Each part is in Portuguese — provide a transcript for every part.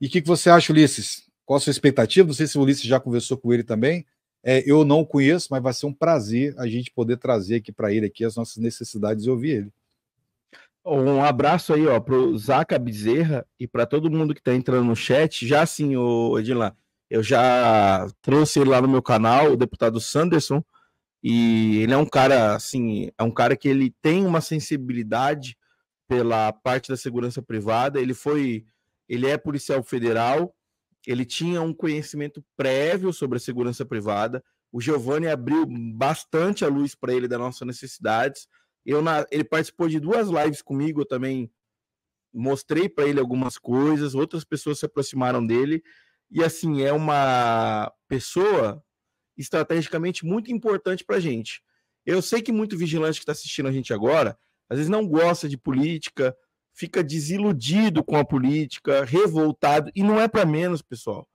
E o que, que, você acha, Ulisses? Qual a sua expectativa? Não sei se o Ulisses já conversou com ele também. É, eu não o conheço, mas vai ser um prazer a gente poder trazer aqui para ele aqui as nossas necessidades e ouvir ele. Um abraço aí, ó, o Zaca Bezerra e para todo mundo que está entrando no chat. Já sim, o Edilan, eu já trouxe ele lá no meu canal, o deputado Sanderson, e ele é um cara, assim, é um cara que ele tem uma sensibilidade pela parte da segurança privada. Ele foi ele é policial federal, ele tinha um conhecimento prévio sobre a segurança privada. O Giovanni abriu bastante a luz para ele das nossas necessidades. Eu na, ele participou de duas lives comigo, eu também mostrei para ele algumas coisas, outras pessoas se aproximaram dele. E assim, é uma pessoa estrategicamente muito importante para a gente. Eu sei que muito vigilante que está assistindo a gente agora, às vezes não gosta de política, fica desiludido com a política, revoltado, e não é para menos, pessoal.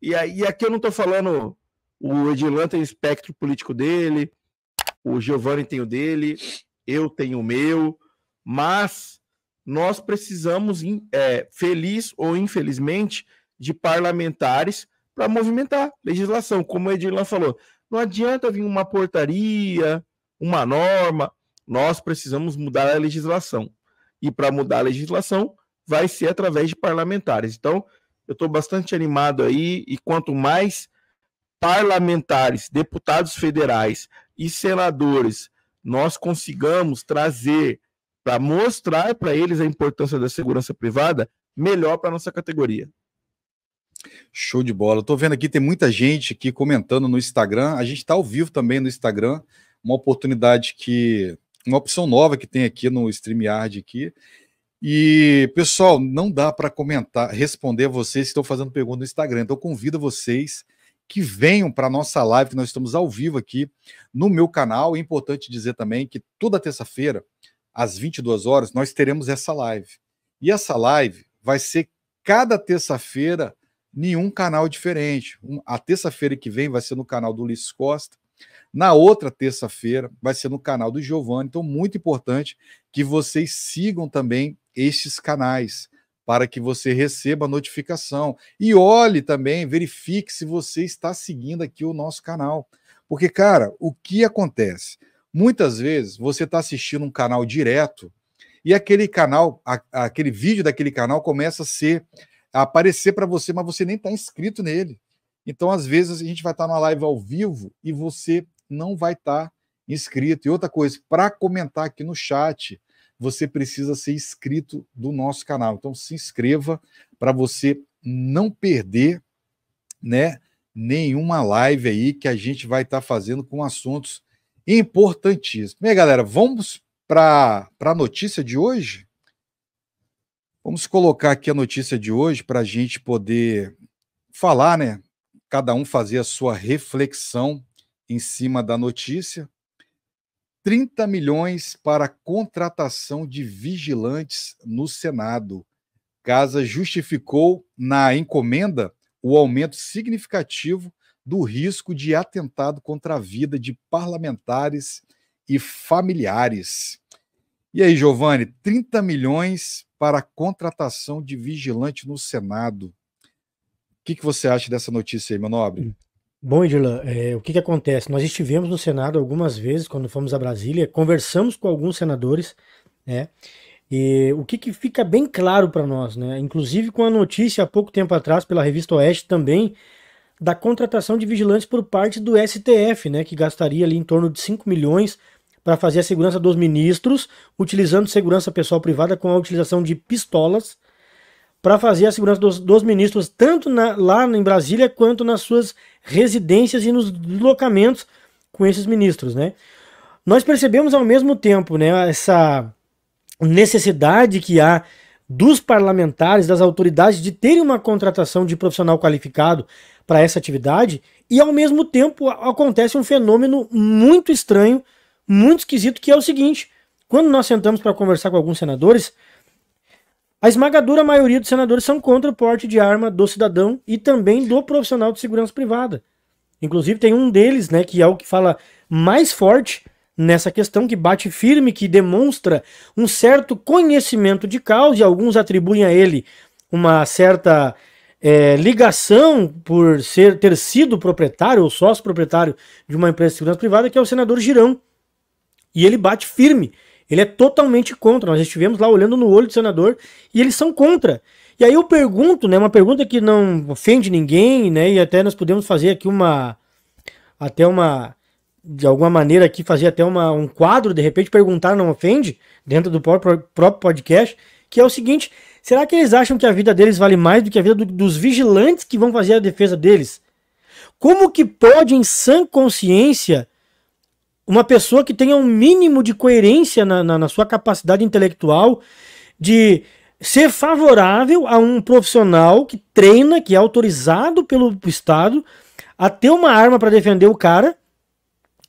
E, aí, aqui eu não estou falando, o Edilan tem o espectro político dele, o Giovanni tem o dele, eu tenho o meu, mas nós precisamos, é, feliz ou infelizmente, de parlamentares para movimentar legislação, como o Edilan falou. Não adianta vir uma portaria, uma norma, nós precisamos mudar a legislação e para mudar a legislação vai ser através de parlamentares. Então, eu estou bastante animado aí e quanto mais parlamentares, deputados federais e senadores nós consigamos trazer para mostrar para eles a importância da segurança privada, melhor para nossa categoria. Show de bola. Estou vendo aqui, tem muita gente aqui comentando no Instagram. A gente está ao vivo também no Instagram. Uma oportunidade que uma opção nova que tem aqui no StreamYard aqui. E, pessoal, não dá para comentar, responder a vocês que estão fazendo pergunta no Instagram. Então, convido vocês que venham para a nossa live, que nós estamos ao vivo aqui no meu canal. É importante dizer também que toda terça-feira, às 22 horas, nós teremos essa live. E essa live vai ser cada terça-feira em um canal diferente. A terça-feira que vem vai ser no canal do Ulisses Costa na outra terça-feira vai ser no canal do Giovanni, então muito importante que vocês sigam também estes canais para que você receba a notificação e olhe também, verifique se você está seguindo aqui o nosso canal. Porque, cara, o que acontece? Muitas vezes você está assistindo um canal direto e aquele canal, a, aquele vídeo daquele canal começa a ser a aparecer para você, mas você nem está inscrito nele. Então, às vezes, a gente vai estar tá numa live ao vivo e você não vai estar tá inscrito. E outra coisa, para comentar aqui no chat, você precisa ser inscrito do nosso canal. Então se inscreva para você não perder, né, nenhuma live aí que a gente vai estar tá fazendo com assuntos importantíssimos. Bem, galera, vamos para a notícia de hoje? Vamos colocar aqui a notícia de hoje para a gente poder falar, né? Cada um fazer a sua reflexão em cima da notícia. 30 milhões para contratação de vigilantes no Senado. Casa justificou na encomenda o aumento significativo do risco de atentado contra a vida de parlamentares e familiares. E aí, Giovanni, 30 milhões para contratação de vigilante no Senado. O que, que você acha dessa notícia aí, meu nobre? Bom, Edila, é, o que, que acontece? Nós estivemos no Senado algumas vezes quando fomos a Brasília, conversamos com alguns senadores, né? E o que, que fica bem claro para nós, né? Inclusive com a notícia há pouco tempo atrás pela revista Oeste também da contratação de vigilantes por parte do STF, né? Que gastaria ali em torno de 5 milhões para fazer a segurança dos ministros, utilizando segurança pessoal privada com a utilização de pistolas para fazer a segurança dos, dos ministros, tanto na, lá em Brasília quanto nas suas residências e nos deslocamentos com esses ministros, né? Nós percebemos ao mesmo tempo, né, essa necessidade que há dos parlamentares, das autoridades de terem uma contratação de profissional qualificado para essa atividade, e ao mesmo tempo acontece um fenômeno muito estranho, muito esquisito, que é o seguinte: quando nós sentamos para conversar com alguns senadores, a esmagadora maioria dos senadores são contra o porte de arma do cidadão e também do profissional de segurança privada. Inclusive, tem um deles, né, que é o que fala mais forte nessa questão, que bate firme, que demonstra um certo conhecimento de causa, e alguns atribuem a ele uma certa é, ligação por ser, ter sido proprietário ou sócio proprietário de uma empresa de segurança privada, que é o senador Girão. E ele bate firme ele é totalmente contra. Nós estivemos lá olhando no olho do senador e eles são contra. E aí eu pergunto, né, uma pergunta que não ofende ninguém, né, e até nós podemos fazer aqui uma até uma de alguma maneira aqui fazer até uma, um quadro, de repente perguntar não ofende dentro do próprio, próprio podcast, que é o seguinte, será que eles acham que a vida deles vale mais do que a vida do, dos vigilantes que vão fazer a defesa deles? Como que pode em sã consciência uma pessoa que tenha um mínimo de coerência na, na, na, sua capacidade intelectual de ser favorável a um profissional que treina, que é autorizado pelo Estado, a ter uma arma para defender o cara.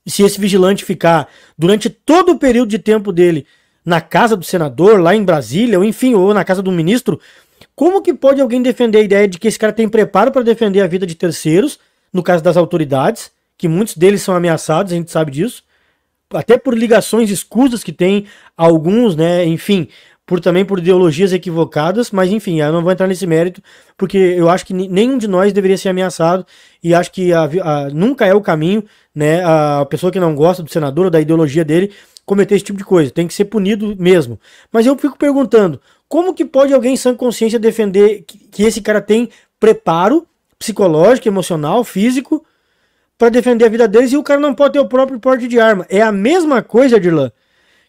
se esse vigilante ficar durante todo o período de tempo dele na casa do senador, lá em Brasília, ou enfim, ou na casa do ministro, como que pode alguém defender a ideia de que esse cara tem preparo para defender a vida de terceiros, no caso das autoridades, que muitos deles são ameaçados, a gente sabe disso, até por ligações escusas que tem alguns, né? Enfim, por também por ideologias equivocadas, mas enfim, eu não vou entrar nesse mérito, porque eu acho que nenhum de nós deveria ser ameaçado e acho que a, a, nunca é o caminho, né, a pessoa que não gosta do senador ou da ideologia dele cometer esse tipo de coisa, tem que ser punido mesmo. Mas eu fico perguntando, como que pode alguém sem sã consciência defender que, que esse cara tem preparo psicológico, emocional, físico para defender a vida deles e o cara não pode ter o próprio porte de arma. É a mesma coisa, Dirlan,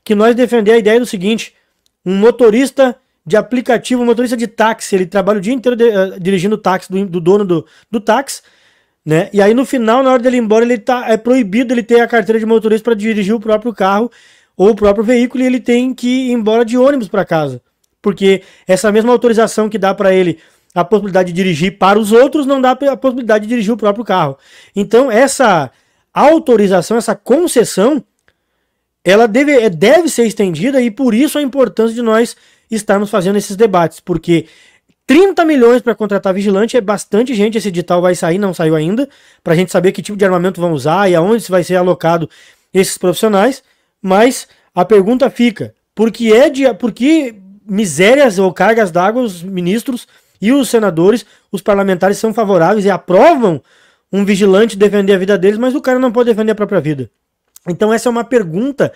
que nós defender a ideia do seguinte: um motorista de aplicativo, um motorista de táxi, ele trabalha o dia inteiro de, uh, dirigindo o táxi do, do dono do, do táxi, né? E aí no final, na hora dele ir embora, ele tá é proibido ele ter a carteira de motorista para dirigir o próprio carro ou o próprio veículo e ele tem que ir embora de ônibus para casa. Porque essa mesma autorização que dá para ele a possibilidade de dirigir para os outros, não dá a possibilidade de dirigir o próprio carro. Então, essa autorização, essa concessão, ela deve, é, deve ser estendida e por isso a importância de nós estarmos fazendo esses debates, porque 30 milhões para contratar vigilante é bastante gente. Esse edital vai sair, não saiu ainda, para a gente saber que tipo de armamento vão usar e aonde vai ser alocado esses profissionais. Mas a pergunta fica: por que é de, por que misérias ou cargas d'água os ministros e os senadores, os parlamentares são favoráveis e aprovam um vigilante defender a vida deles, mas o cara não pode defender a própria vida. Então essa é uma pergunta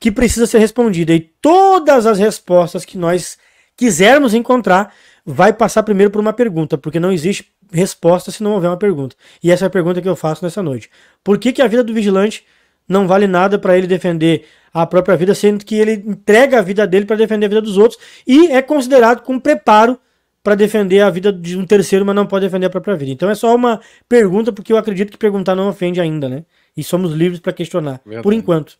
que precisa ser respondida e todas as respostas que nós quisermos encontrar vai passar primeiro por uma pergunta, porque não existe resposta se não houver uma pergunta. E essa é a pergunta que eu faço nessa noite. Por que, que a vida do vigilante não vale nada para ele defender a própria vida, sendo que ele entrega a vida dele para defender a vida dos outros e é considerado com preparo para defender a vida de um terceiro, mas não pode defender a própria vida. Então é só uma pergunta, porque eu acredito que perguntar não ofende ainda, né? E somos livres para questionar, Verdade. por enquanto.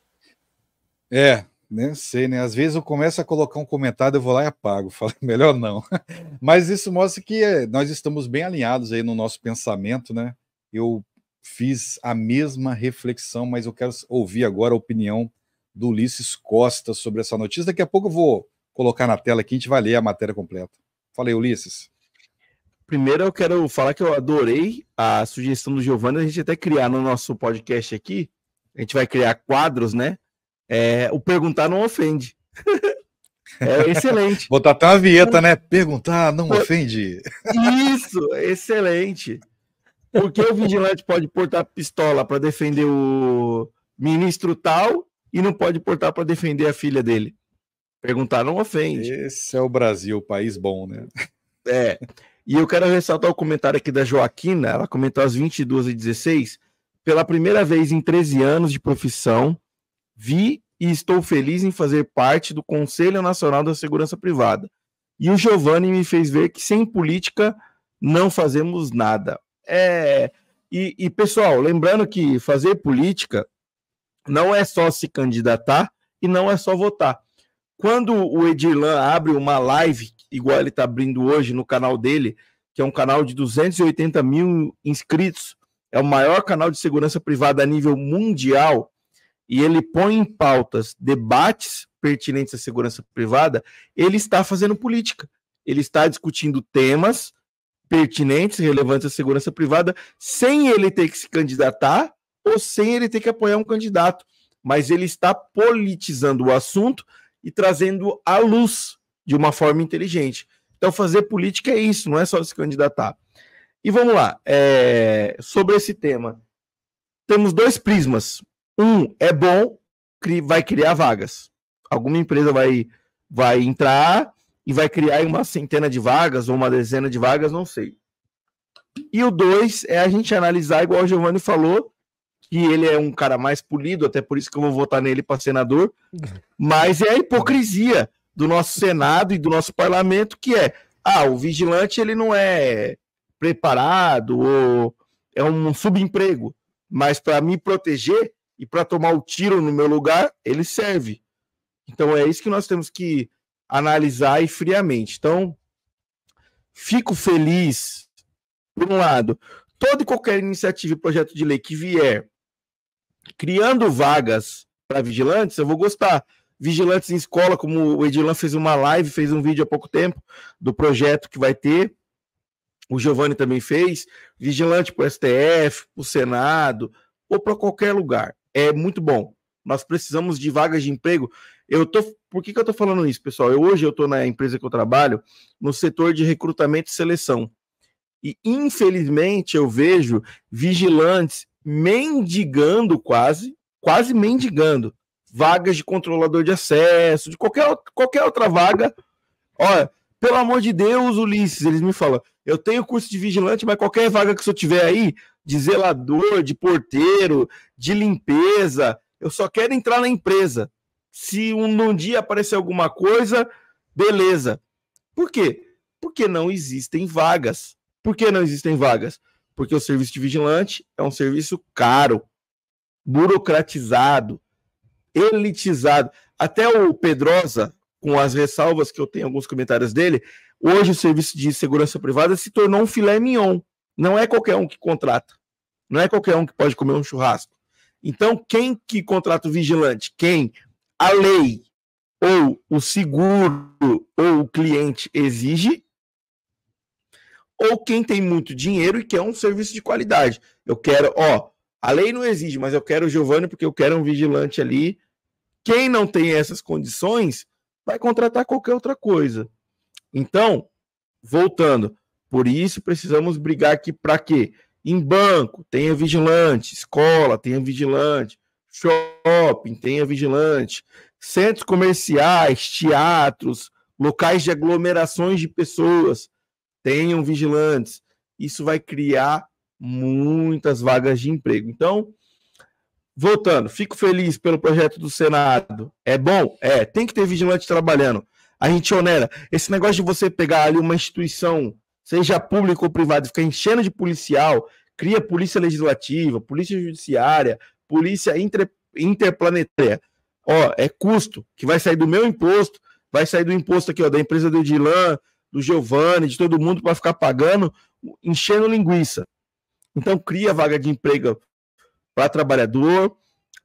É, nem né? sei, né? Às vezes eu começo a colocar um comentário, eu vou lá e apago. Falei, melhor não. Mas isso mostra que eh, nós estamos bem alinhados aí no nosso pensamento, né? Eu fiz a mesma reflexão, mas eu quero ouvir agora a opinião do Ulisses Costa sobre essa notícia. Daqui a pouco eu vou colocar na tela aqui, a gente vai ler a matéria completa. Falei, Ulisses. Primeiro eu quero falar que eu adorei a sugestão do Giovanni, a gente até criar no nosso podcast aqui, a gente vai criar quadros, né? É, o perguntar não ofende. É excelente. Botar até uma vinheta, né? Perguntar não ofende. Isso, excelente. Porque o vigilante pode portar pistola para defender o ministro tal e não pode portar para defender a filha dele. Perguntar não ofende. Esse é o Brasil, o país bom, né? É. E eu quero ressaltar o comentário aqui da Joaquina, ela comentou às 22 e 16 pela primeira vez em 13 anos de profissão, vi e estou feliz em fazer parte do Conselho Nacional da Segurança Privada. E o Giovanni me fez ver que sem política não fazemos nada. É, e, e, pessoal, lembrando que fazer política não é só se candidatar e não é só votar quando o Edilan abre uma live, igual ele está abrindo hoje no canal dele, que é um canal de 280 mil inscritos, é o maior canal de segurança privada a nível mundial, e ele põe em pautas debates pertinentes à segurança privada, ele está fazendo política. Ele está discutindo temas pertinentes, relevantes à segurança privada, sem ele ter que se candidatar ou sem ele ter que apoiar um candidato. Mas ele está politizando o assunto e trazendo a luz de uma forma inteligente. Então, fazer política é isso, não é só se candidatar. E vamos lá, é... sobre esse tema. Temos dois prismas. Um é bom, vai criar vagas. Alguma empresa vai, vai entrar e vai criar uma centena de vagas ou uma dezena de vagas, não sei. E o dois é a gente analisar, igual o Giovanni falou, que ele é um cara mais polido, até por isso que eu vou votar nele para senador, mas é a hipocrisia do nosso Senado e do nosso parlamento que é, ah, o vigilante ele não é preparado ou é um subemprego, mas para me proteger e para tomar o tiro no meu lugar, ele serve. Então é isso que nós temos que analisar e friamente. Então, fico feliz por um lado, toda e qualquer iniciativa e projeto de lei que vier criando vagas para vigilantes, eu vou gostar. Vigilantes em escola, como o Edilan fez uma live, fez um vídeo há pouco tempo do projeto que vai ter. O Giovanni também fez. Vigilante para o STF, para o Senado, ou para qualquer lugar. É muito bom. Nós precisamos de vagas de emprego. Eu tô, por que, que eu estou falando isso, pessoal? Eu, hoje eu estou na empresa que eu trabalho, no setor de recrutamento e seleção. E infelizmente eu vejo vigilantes mendigando quase, quase mendigando vagas de controlador de acesso, de qualquer, qualquer outra vaga. Olha, pelo amor de Deus, Ulisses, eles me falam, eu tenho curso de vigilante, mas qualquer vaga que eu tiver aí, de zelador, de porteiro, de limpeza, eu só quero entrar na empresa. Se um, um dia aparecer alguma coisa, beleza. Por quê? Porque não existem vagas. Por que não existem vagas? porque o serviço de vigilante é um serviço caro, burocratizado, elitizado. Até o Pedrosa, com as ressalvas que eu tenho alguns comentários dele, hoje o serviço de segurança privada se tornou um filé mignon. Não é qualquer um que contrata. Não é qualquer um que pode comer um churrasco. Então, quem que contrata o vigilante? Quem? A lei ou o seguro ou o cliente exige ou quem tem muito dinheiro e quer um serviço de qualidade. Eu quero, ó, a lei não exige, mas eu quero o Giovanni porque eu quero um vigilante ali. Quem não tem essas condições vai contratar qualquer outra coisa. Então, voltando, por isso precisamos brigar aqui para quê? Em banco, tenha vigilante, escola, tenha vigilante, shopping, tenha vigilante, centros comerciais, teatros, locais de aglomerações de pessoas, tenham vigilantes. Isso vai criar muitas vagas de emprego. Então, voltando, fico feliz pelo projeto do Senado. É bom? É, tem que ter vigilante trabalhando. A gente onera. Esse negócio de você pegar ali uma instituição, seja pública ou privada, ficar enchendo de policial, cria polícia legislativa, polícia judiciária, polícia inter, interplanetária. Ó, é custo, que vai sair do meu imposto, vai sair do imposto aqui, ó, da empresa do Dilan, do Giovanni, de todo mundo para ficar pagando, enchendo linguiça. Então cria vaga de emprego para trabalhador,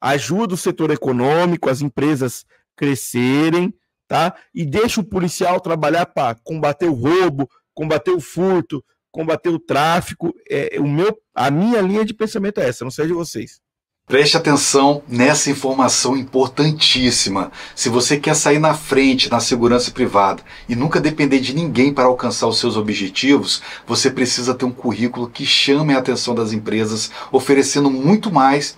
ajuda o setor econômico, as empresas crescerem, tá? E deixa o policial trabalhar para combater o roubo, combater o furto, combater o tráfico. É o meu, a minha linha de pensamento é essa, não sei de vocês. Preste atenção nessa informação importantíssima. Se você quer sair na frente na segurança privada e nunca depender de ninguém para alcançar os seus objetivos, você precisa ter um currículo que chame a atenção das empresas, oferecendo muito mais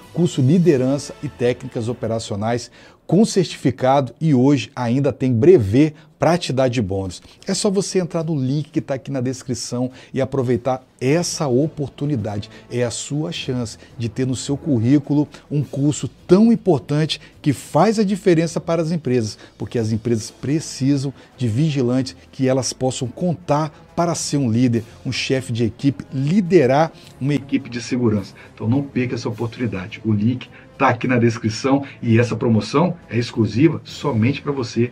curso Liderança e Técnicas Operacionais com certificado e hoje ainda tem breve para te dar de bônus. É só você entrar no link que está aqui na descrição e aproveitar essa oportunidade. É a sua chance de ter no seu currículo um curso tão importante que faz a diferença para as empresas, porque as empresas precisam de vigilantes que elas possam contar para ser um líder, um chefe de equipe, liderar uma equipe de segurança. Então não perca essa oportunidade. O link está aqui na descrição e essa promoção é exclusiva somente para você